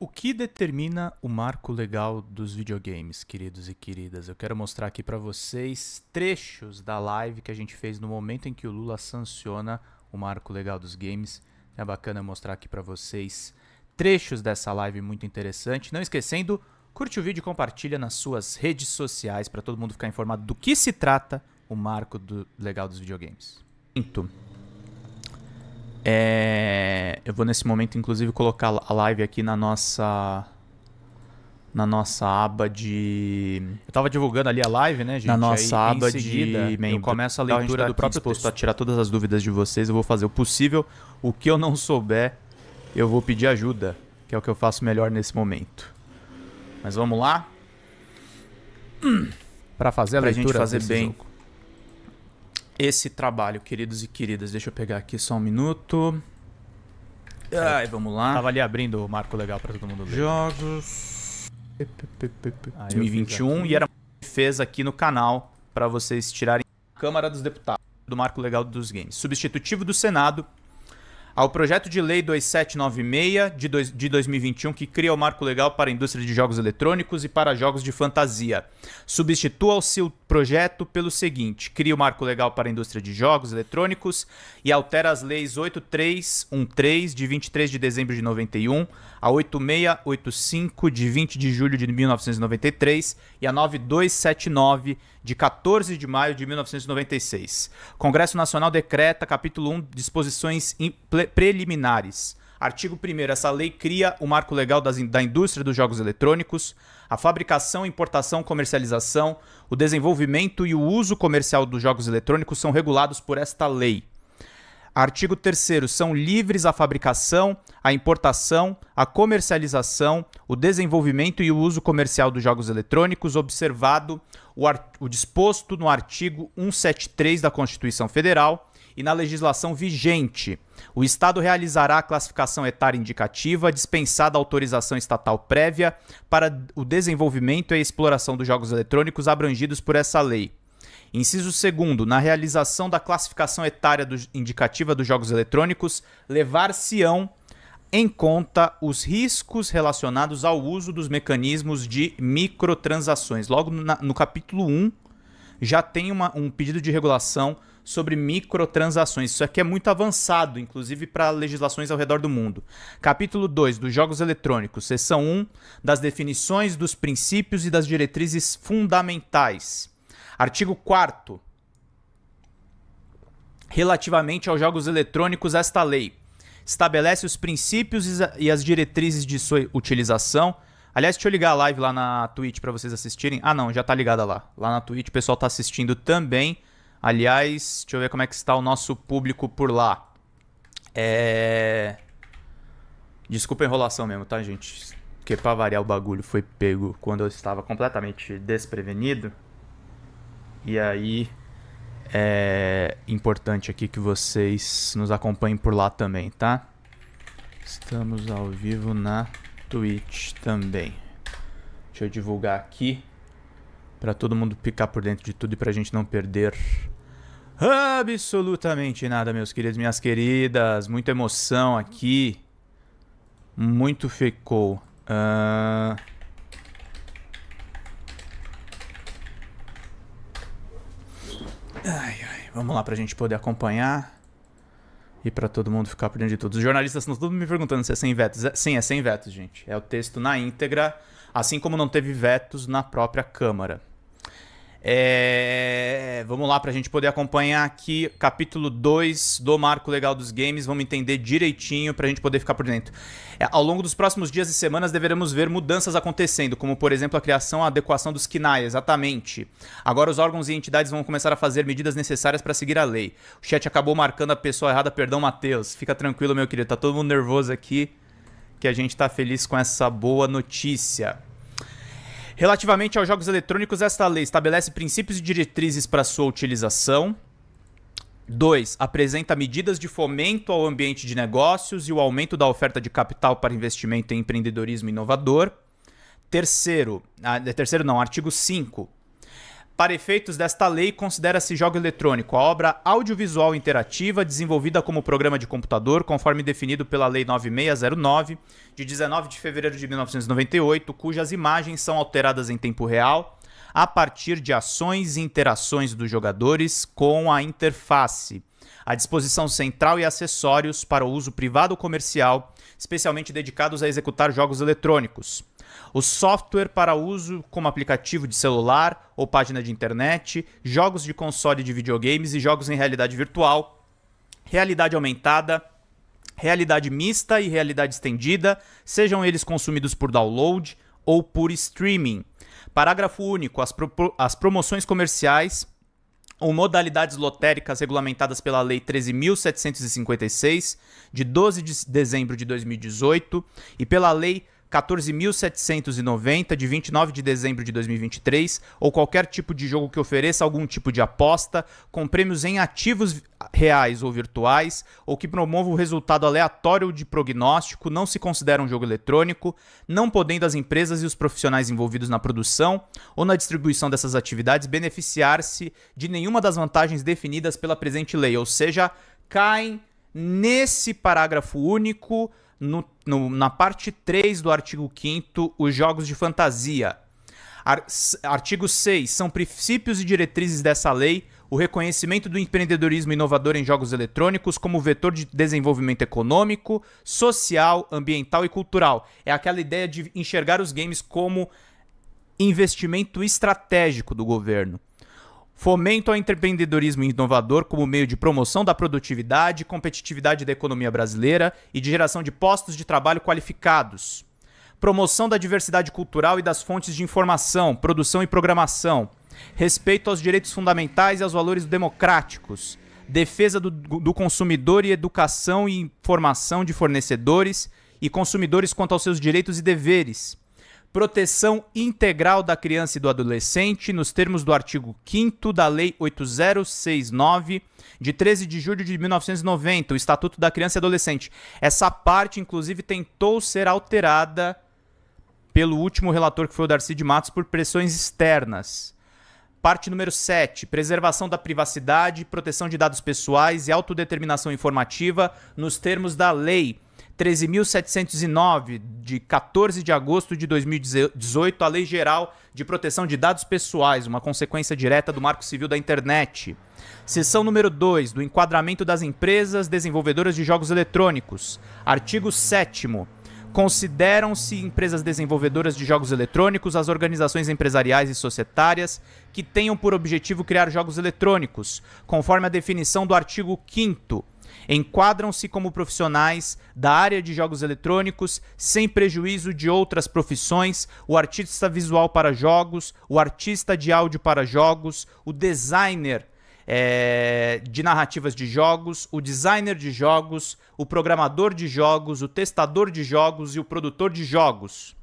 O que determina o marco legal dos videogames, queridos e queridas? Eu quero mostrar aqui para vocês trechos da live que a gente fez no momento em que o Lula sanciona o marco legal dos games. É bacana mostrar aqui para vocês trechos dessa live muito interessante. Não esquecendo Curte o vídeo e compartilha nas suas redes sociais para todo mundo ficar informado do que se trata o marco do legal dos videogames. Quinto. É, eu vou nesse momento, inclusive, colocar a live aqui na nossa na nossa aba de. Eu tava divulgando ali a live, né, gente? Na nossa Aí, aba seguida, de. Membro. Eu começo a então, leitura a tá do próprio texto. a tirar todas as dúvidas de vocês. Eu vou fazer o possível. O que eu não souber, eu vou pedir ajuda, que é o que eu faço melhor nesse momento. Mas vamos lá. Hum. Para fazer a pra leitura gente fazer bem jogo. esse trabalho, queridos e queridas. Deixa eu pegar aqui só um minuto. Ai, vamos lá. Tava ali abrindo o marco legal para todo mundo ler. Jogos 2021 e era fez aqui no canal para vocês tirarem a Câmara dos Deputados do Marco Legal dos Games. Substitutivo do Senado ao projeto de lei 2796 de, dois, de 2021 que cria o marco legal para a indústria de jogos eletrônicos e para jogos de fantasia. substitua o seu projeto pelo seguinte: cria o marco legal para a indústria de jogos eletrônicos e altera as leis 8313 de 23 de dezembro de 91, a 8685 de 20 de julho de 1993 e a 9279 de 14 de maio de 1996. Congresso Nacional decreta capítulo 1 disposições imple preliminares. Artigo 1 Essa lei cria o marco legal das, da indústria dos jogos eletrônicos, a fabricação, importação, comercialização, o desenvolvimento e o uso comercial dos jogos eletrônicos são regulados por esta lei. Artigo 3 São livres a fabricação, a importação, a comercialização, o desenvolvimento e o uso comercial dos jogos eletrônicos, observado o, o disposto no artigo 173 da Constituição Federal, e na legislação vigente. O Estado realizará a classificação etária indicativa, dispensada autorização estatal prévia para o desenvolvimento e exploração dos jogos eletrônicos abrangidos por essa lei. Inciso 2. Na realização da classificação etária do, indicativa dos jogos eletrônicos, levar-se-ão em conta os riscos relacionados ao uso dos mecanismos de microtransações. Logo na, no capítulo 1, um, já tem uma, um pedido de regulação sobre microtransações. Isso aqui é muito avançado, inclusive para legislações ao redor do mundo. Capítulo 2 dos Jogos Eletrônicos, seção 1 das definições dos princípios e das diretrizes fundamentais. Artigo 4 Relativamente aos jogos eletrônicos, esta lei estabelece os princípios e as diretrizes de sua utilização. Aliás, deixa eu ligar a live lá na Twitch para vocês assistirem. Ah, não, já tá ligada lá. Lá na Twitch o pessoal tá assistindo também. Aliás, deixa eu ver como é que está o nosso público por lá. É... Desculpa a enrolação mesmo, tá, gente? Porque pra variar o bagulho foi pego quando eu estava completamente desprevenido. E aí é importante aqui que vocês nos acompanhem por lá também, tá? Estamos ao vivo na Twitch também. Deixa eu divulgar aqui Pra todo mundo ficar por dentro de tudo e pra gente não perder absolutamente nada, meus queridos, minhas queridas. Muita emoção aqui. Muito ficou. Uh... Ah. Ai, ai. Vamos lá pra gente poder acompanhar. E pra todo mundo ficar por dentro de tudo. Os jornalistas estão todos me perguntando se é sem vetos. É, sim, é sem vetos, gente. É o texto na íntegra, assim como não teve vetos na própria Câmara. É... Vamos lá para a gente poder acompanhar aqui capítulo 2 do Marco Legal dos Games. Vamos entender direitinho para a gente poder ficar por dentro. É, ao longo dos próximos dias e semanas deveremos ver mudanças acontecendo, como por exemplo a criação e adequação dos KNAI, exatamente. Agora os órgãos e entidades vão começar a fazer medidas necessárias para seguir a lei. O chat acabou marcando a pessoa errada, perdão, Matheus. Fica tranquilo, meu querido, tá todo mundo nervoso aqui que a gente está feliz com essa boa notícia. Relativamente aos jogos eletrônicos, esta lei estabelece princípios e diretrizes para sua utilização. 2. Apresenta medidas de fomento ao ambiente de negócios e o aumento da oferta de capital para investimento em empreendedorismo inovador. Terceiro, ah, é, terceiro não, artigo 5. Para efeitos desta lei, considera-se jogo eletrônico a obra audiovisual interativa desenvolvida como programa de computador, conforme definido pela Lei 9609, de 19 de fevereiro de 1998, cujas imagens são alteradas em tempo real a partir de ações e interações dos jogadores com a interface. A disposição central e acessórios para o uso privado ou comercial, especialmente dedicados a executar jogos eletrônicos. O software para uso como aplicativo de celular ou página de internet, jogos de console de videogames e jogos em realidade virtual, realidade aumentada, realidade mista e realidade estendida, sejam eles consumidos por download ou por streaming. Parágrafo único: as, pro as promoções comerciais ou modalidades lotéricas regulamentadas pela Lei 13.756, de 12 de dezembro de 2018, e pela Lei 14.790 de 29 de dezembro de 2023, ou qualquer tipo de jogo que ofereça algum tipo de aposta, com prêmios em ativos reais ou virtuais, ou que promova o resultado aleatório de prognóstico, não se considera um jogo eletrônico, não podendo as empresas e os profissionais envolvidos na produção ou na distribuição dessas atividades beneficiar-se de nenhuma das vantagens definidas pela presente lei, ou seja, caem nesse parágrafo único no, no, na parte 3 do artigo 5 os jogos de fantasia. Artigo 6. São princípios e diretrizes dessa lei o reconhecimento do empreendedorismo inovador em jogos eletrônicos como vetor de desenvolvimento econômico, social, ambiental e cultural. É aquela ideia de enxergar os games como investimento estratégico do governo. Fomento ao empreendedorismo inovador como meio de promoção da produtividade, e competitividade da economia brasileira e de geração de postos de trabalho qualificados. Promoção da diversidade cultural e das fontes de informação, produção e programação. Respeito aos direitos fundamentais e aos valores democráticos. Defesa do, do consumidor e educação e informação de fornecedores e consumidores quanto aos seus direitos e deveres proteção integral da criança e do adolescente, nos termos do artigo 5 da Lei 8069, de 13 de julho de 1990, o Estatuto da Criança e Adolescente. Essa parte, inclusive, tentou ser alterada pelo último relator, que foi o Darcy de Matos, por pressões externas. Parte número 7. Preservação da privacidade, proteção de dados pessoais e autodeterminação informativa nos termos da lei 13.709, de 14 de agosto de 2018, a Lei Geral de Proteção de Dados Pessoais, uma consequência direta do Marco Civil da Internet. Seção número 2, do Enquadramento das Empresas Desenvolvedoras de Jogos Eletrônicos. Artigo 7 Consideram-se empresas desenvolvedoras de jogos eletrônicos as organizações empresariais e societárias que tenham por objetivo criar jogos eletrônicos, conforme a definição do artigo 5 Enquadram-se como profissionais da área de jogos eletrônicos, sem prejuízo de outras profissões, o artista visual para jogos, o artista de áudio para jogos, o designer é, de narrativas de jogos, o designer de jogos, o programador de jogos, o testador de jogos e o produtor de jogos.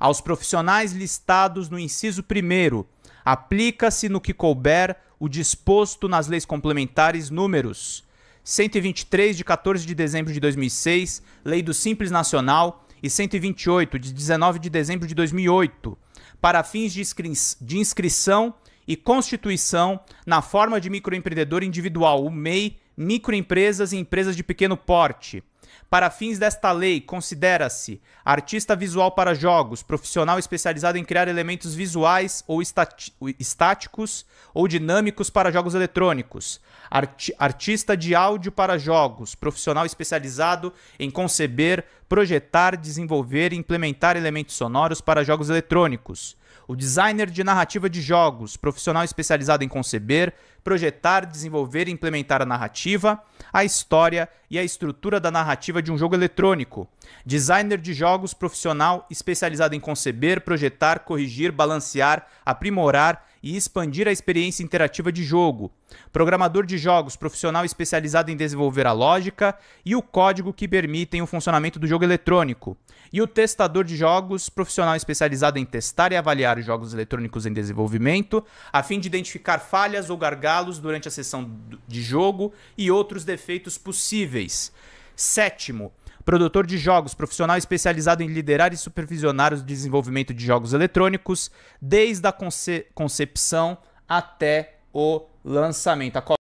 Aos profissionais listados no inciso 1, aplica-se no que couber o disposto nas leis complementares números 123 de 14 de dezembro de 2006, Lei do Simples Nacional, e 128 de 19 de dezembro de 2008, para fins de, inscri de inscrição e constituição na forma de microempreendedor individual, o MEI, microempresas e empresas de pequeno porte. Para fins desta lei, considera-se artista visual para jogos, profissional especializado em criar elementos visuais ou estáticos ou dinâmicos para jogos eletrônicos, artista de áudio para jogos, profissional especializado em conceber, projetar, desenvolver e implementar elementos sonoros para jogos eletrônicos. O designer de narrativa de jogos, profissional especializado em conceber, projetar, desenvolver e implementar a narrativa, a história e a estrutura da narrativa narrativa de um jogo eletrônico. Designer de jogos profissional especializado em conceber, projetar, corrigir, balancear, aprimorar e expandir a experiência interativa de jogo. Programador de jogos profissional especializado em desenvolver a lógica e o código que permitem o funcionamento do jogo eletrônico. E o testador de jogos profissional especializado em testar e avaliar jogos eletrônicos em desenvolvimento, a fim de identificar falhas ou gargalos durante a sessão de jogo e outros defeitos possíveis. Sétimo, produtor de jogos, profissional especializado em liderar e supervisionar o desenvolvimento de jogos eletrônicos, desde a conce concepção até o lançamento. A